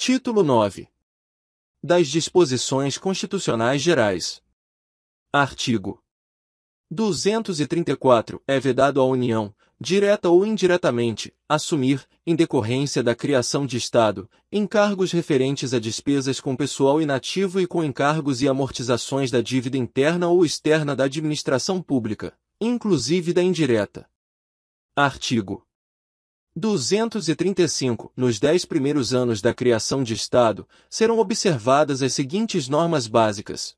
Título 9. Das Disposições Constitucionais Gerais. Artigo 234. É vedado à União, direta ou indiretamente, assumir, em decorrência da criação de Estado, encargos referentes a despesas com pessoal inativo e com encargos e amortizações da dívida interna ou externa da administração pública, inclusive da indireta. Artigo 235. Nos dez primeiros anos da criação de Estado, serão observadas as seguintes normas básicas.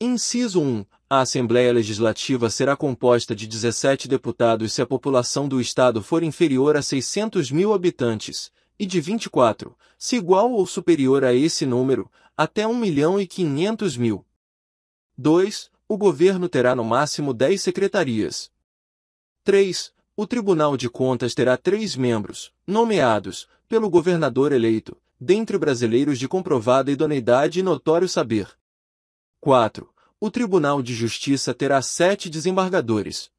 Inciso 1. A Assembleia Legislativa será composta de 17 deputados se a população do Estado for inferior a 600 mil habitantes, e de 24, se igual ou superior a esse número, até 1 milhão e 500 mil. 2. O governo terá no máximo 10 secretarias. 3 o Tribunal de Contas terá três membros, nomeados, pelo governador eleito, dentre brasileiros de comprovada idoneidade e notório saber. 4. O Tribunal de Justiça terá sete desembargadores.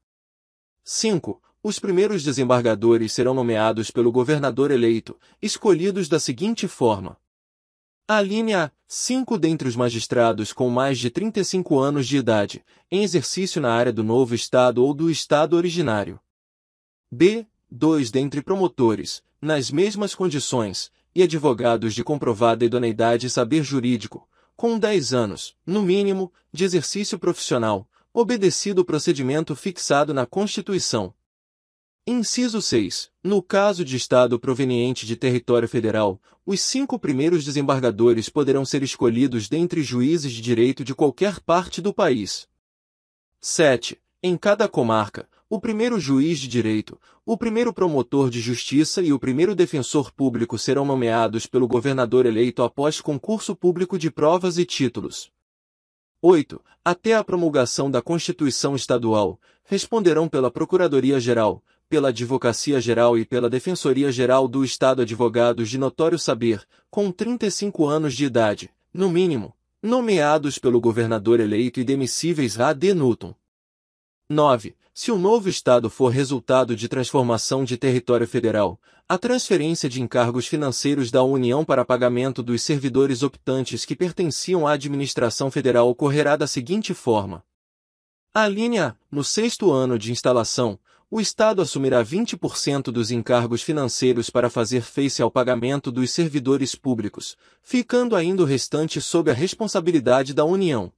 5. Os primeiros desembargadores serão nomeados pelo governador eleito, escolhidos da seguinte forma. Alínea A. Cinco dentre os magistrados com mais de 35 anos de idade, em exercício na área do novo Estado ou do Estado originário b. dois dentre promotores, nas mesmas condições, e advogados de comprovada idoneidade e saber jurídico, com 10 anos, no mínimo, de exercício profissional, obedecido o procedimento fixado na Constituição. Inciso 6. No caso de Estado proveniente de território federal, os cinco primeiros desembargadores poderão ser escolhidos dentre juízes de direito de qualquer parte do país. 7. Em cada comarca, o primeiro juiz de direito, o primeiro promotor de justiça e o primeiro defensor público serão nomeados pelo governador eleito após concurso público de provas e títulos. 8. Até a promulgação da Constituição Estadual, responderão pela Procuradoria-Geral, pela Advocacia Geral e pela Defensoria Geral do Estado advogados de notório saber, com 35 anos de idade, no mínimo, nomeados pelo governador eleito e demissíveis a D. Newton. 9. Se o um novo Estado for resultado de transformação de território federal, a transferência de encargos financeiros da União para pagamento dos servidores optantes que pertenciam à administração federal ocorrerá da seguinte forma. A linha, no sexto ano de instalação, o Estado assumirá 20% dos encargos financeiros para fazer face ao pagamento dos servidores públicos, ficando ainda o restante sob a responsabilidade da União.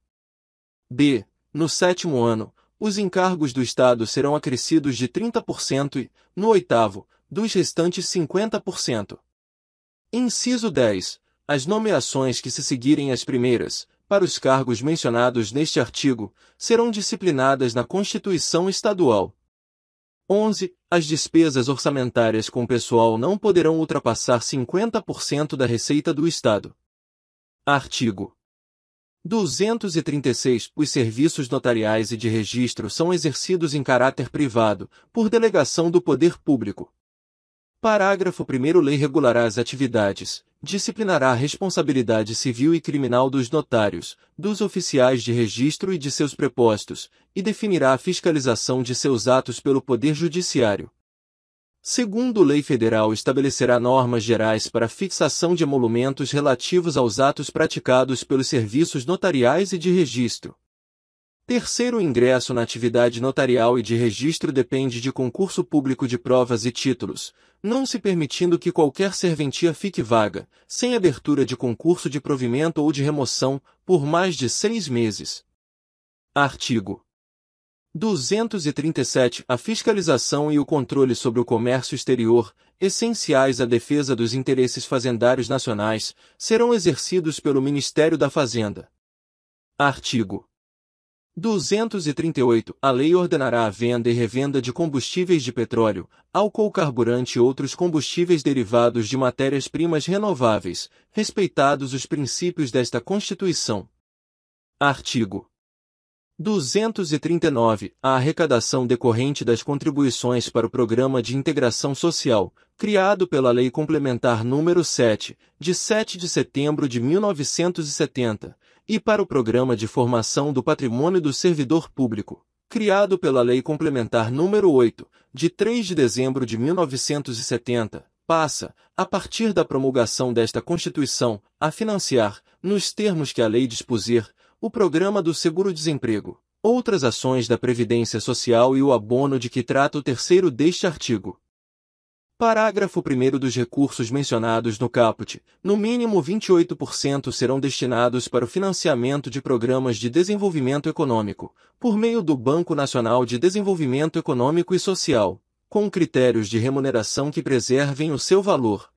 B. No sétimo ano, os encargos do Estado serão acrescidos de 30% e, no oitavo, dos restantes 50%. Inciso 10. As nomeações que se seguirem às primeiras, para os cargos mencionados neste artigo, serão disciplinadas na Constituição Estadual. 11. As despesas orçamentárias com pessoal não poderão ultrapassar 50% da receita do Estado. Artigo 236. Os serviços notariais e de registro são exercidos em caráter privado, por delegação do poder público. Parágrafo 1 Lei regulará as atividades, disciplinará a responsabilidade civil e criminal dos notários, dos oficiais de registro e de seus prepostos, e definirá a fiscalização de seus atos pelo Poder Judiciário segundo lei federal estabelecerá normas gerais para fixação de emolumentos relativos aos atos praticados pelos serviços notariais e de registro. Terceiro, o ingresso na atividade notarial e de registro depende de concurso público de provas e títulos, não se permitindo que qualquer serventia fique vaga, sem abertura de concurso de provimento ou de remoção, por mais de seis meses. Artigo 237. A fiscalização e o controle sobre o comércio exterior, essenciais à defesa dos interesses fazendários nacionais, serão exercidos pelo Ministério da Fazenda. Artigo 238. A lei ordenará a venda e revenda de combustíveis de petróleo, álcool carburante e outros combustíveis derivados de matérias-primas renováveis, respeitados os princípios desta Constituição. Artigo 239. A arrecadação decorrente das contribuições para o Programa de Integração Social, criado pela Lei Complementar nº 7, de 7 de setembro de 1970, e para o Programa de Formação do Patrimônio do Servidor Público, criado pela Lei Complementar nº 8, de 3 de dezembro de 1970, passa, a partir da promulgação desta Constituição, a financiar, nos termos que a lei dispuser, o programa do seguro-desemprego, outras ações da Previdência Social e o abono de que trata o terceiro deste artigo. Parágrafo 1 Dos recursos mencionados no caput, no mínimo 28% serão destinados para o financiamento de programas de desenvolvimento econômico, por meio do Banco Nacional de Desenvolvimento Econômico e Social, com critérios de remuneração que preservem o seu valor,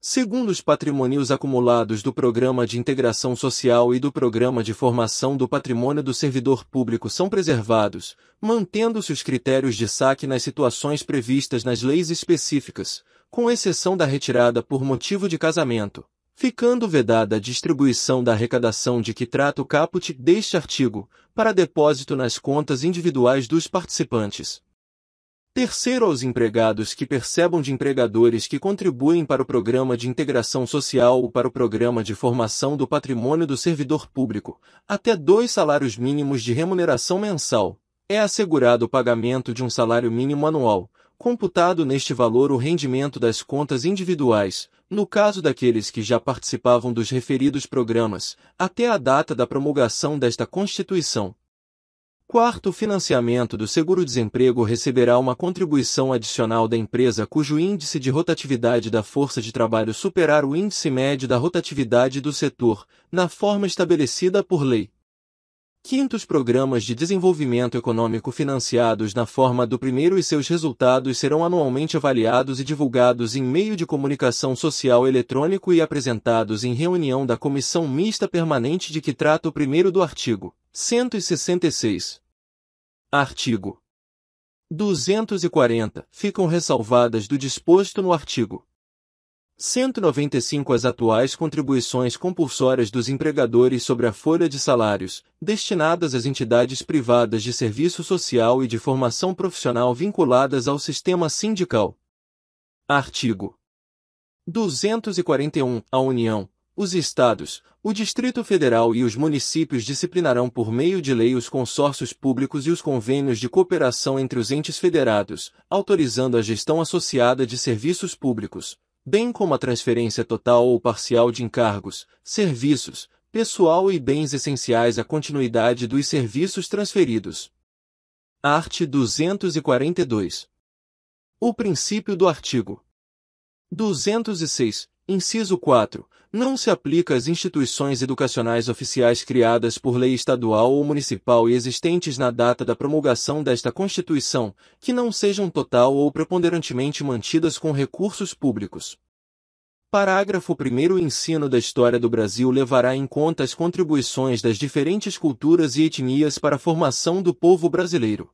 Segundo os patrimônios acumulados do Programa de Integração Social e do Programa de Formação do Patrimônio do Servidor Público são preservados, mantendo-se os critérios de saque nas situações previstas nas leis específicas, com exceção da retirada por motivo de casamento, ficando vedada a distribuição da arrecadação de que trata o caput deste artigo, para depósito nas contas individuais dos participantes. Terceiro aos empregados que percebam de empregadores que contribuem para o Programa de Integração Social ou para o Programa de Formação do Patrimônio do Servidor Público, até dois salários mínimos de remuneração mensal. É assegurado o pagamento de um salário mínimo anual, computado neste valor o rendimento das contas individuais, no caso daqueles que já participavam dos referidos programas, até a data da promulgação desta Constituição Quarto, o financiamento do seguro-desemprego receberá uma contribuição adicional da empresa cujo índice de rotatividade da força de trabalho superar o índice médio da rotatividade do setor, na forma estabelecida por lei. Quinto, os programas de desenvolvimento econômico financiados na forma do primeiro e seus resultados serão anualmente avaliados e divulgados em meio de comunicação social eletrônico e apresentados em reunião da comissão mista permanente de que trata o primeiro do artigo. 166. Artigo 240. Ficam ressalvadas do disposto no artigo 195 as atuais contribuições compulsórias dos empregadores sobre a folha de salários, destinadas às entidades privadas de serviço social e de formação profissional vinculadas ao sistema sindical. Artigo 241. A União, os estados, o Distrito Federal e os municípios disciplinarão por meio de lei os consórcios públicos e os convênios de cooperação entre os entes federados, autorizando a gestão associada de serviços públicos, bem como a transferência total ou parcial de encargos, serviços, pessoal e bens essenciais à continuidade dos serviços transferidos. Art. 242. O princípio do artigo 206, inciso 4, não se aplica às instituições educacionais oficiais criadas por lei estadual ou municipal e existentes na data da promulgação desta Constituição, que não sejam total ou preponderantemente mantidas com recursos públicos. Parágrafo 1 O ensino da história do Brasil levará em conta as contribuições das diferentes culturas e etnias para a formação do povo brasileiro.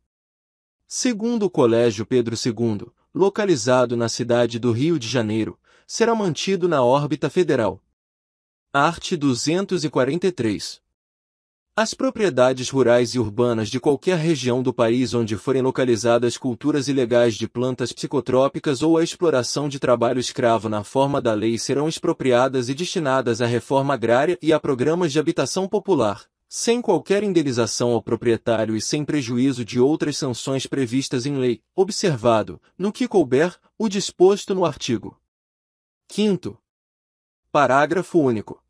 Segundo o Colégio Pedro II, localizado na cidade do Rio de Janeiro, será mantido na órbita federal. Art. 243. As propriedades rurais e urbanas de qualquer região do país onde forem localizadas culturas ilegais de plantas psicotrópicas ou a exploração de trabalho escravo na forma da lei serão expropriadas e destinadas à reforma agrária e a programas de habitação popular sem qualquer indenização ao proprietário e sem prejuízo de outras sanções previstas em lei, observado, no que couber, o disposto no artigo 5 Parágrafo único.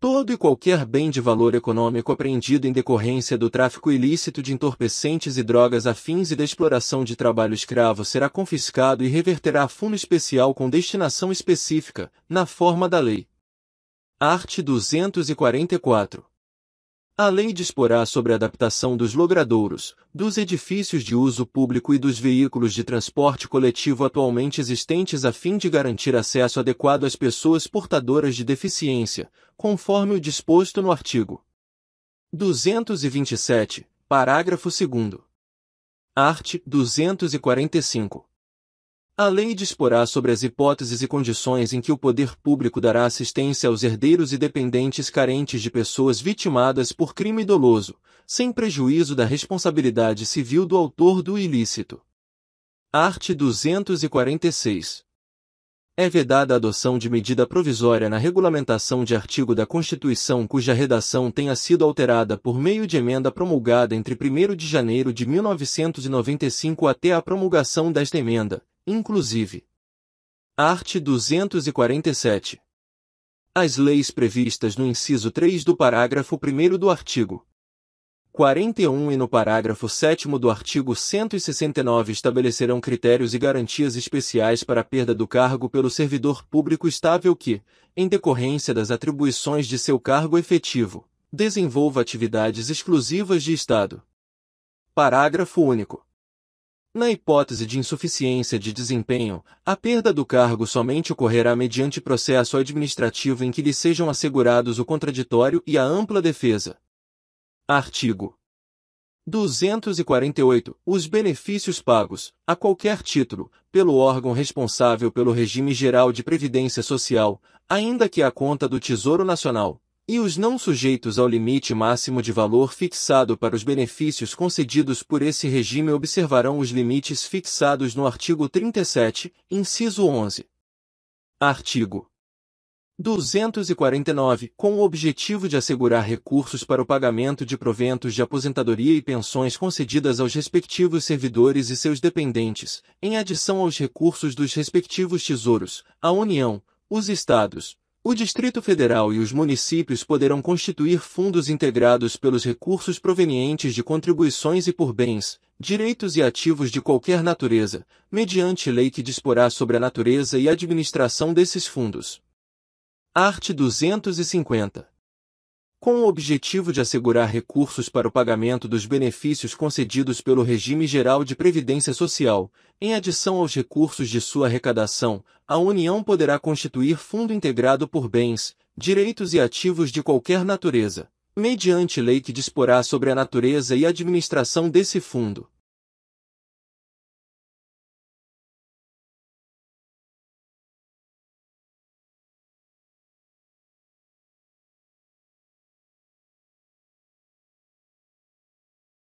Todo e qualquer bem de valor econômico apreendido em decorrência do tráfico ilícito de entorpecentes e drogas afins e da exploração de trabalho escravo será confiscado e reverterá a fundo especial com destinação específica, na forma da lei. Art. 244. A lei disporá sobre a adaptação dos logradouros, dos edifícios de uso público e dos veículos de transporte coletivo atualmente existentes a fim de garantir acesso adequado às pessoas portadoras de deficiência, conforme o disposto no artigo 227, parágrafo 2 Art. 245. A lei disporá sobre as hipóteses e condições em que o poder público dará assistência aos herdeiros e dependentes carentes de pessoas vitimadas por crime doloso, sem prejuízo da responsabilidade civil do autor do ilícito. Art. 246. É vedada a adoção de medida provisória na regulamentação de artigo da Constituição cuja redação tenha sido alterada por meio de emenda promulgada entre 1 de janeiro de 1995 até a promulgação desta emenda inclusive. Art. 247. As leis previstas no inciso 3 do parágrafo 1 do artigo 41 e no parágrafo 7 do artigo 169 estabelecerão critérios e garantias especiais para a perda do cargo pelo servidor público estável que, em decorrência das atribuições de seu cargo efetivo, desenvolva atividades exclusivas de Estado. Parágrafo único. Na hipótese de insuficiência de desempenho, a perda do cargo somente ocorrerá mediante processo administrativo em que lhe sejam assegurados o contraditório e a ampla defesa. Artigo 248. Os benefícios pagos, a qualquer título, pelo órgão responsável pelo regime geral de previdência social, ainda que a conta do Tesouro Nacional, e os não sujeitos ao limite máximo de valor fixado para os benefícios concedidos por esse regime observarão os limites fixados no artigo 37, inciso 11. Artigo 249, com o objetivo de assegurar recursos para o pagamento de proventos de aposentadoria e pensões concedidas aos respectivos servidores e seus dependentes, em adição aos recursos dos respectivos tesouros, a União, os Estados, o Distrito Federal e os municípios poderão constituir fundos integrados pelos recursos provenientes de contribuições e por bens, direitos e ativos de qualquer natureza, mediante lei que disporá sobre a natureza e administração desses fundos. Art. 250 com o objetivo de assegurar recursos para o pagamento dos benefícios concedidos pelo regime geral de previdência social, em adição aos recursos de sua arrecadação, a União poderá constituir fundo integrado por bens, direitos e ativos de qualquer natureza, mediante lei que disporá sobre a natureza e administração desse fundo.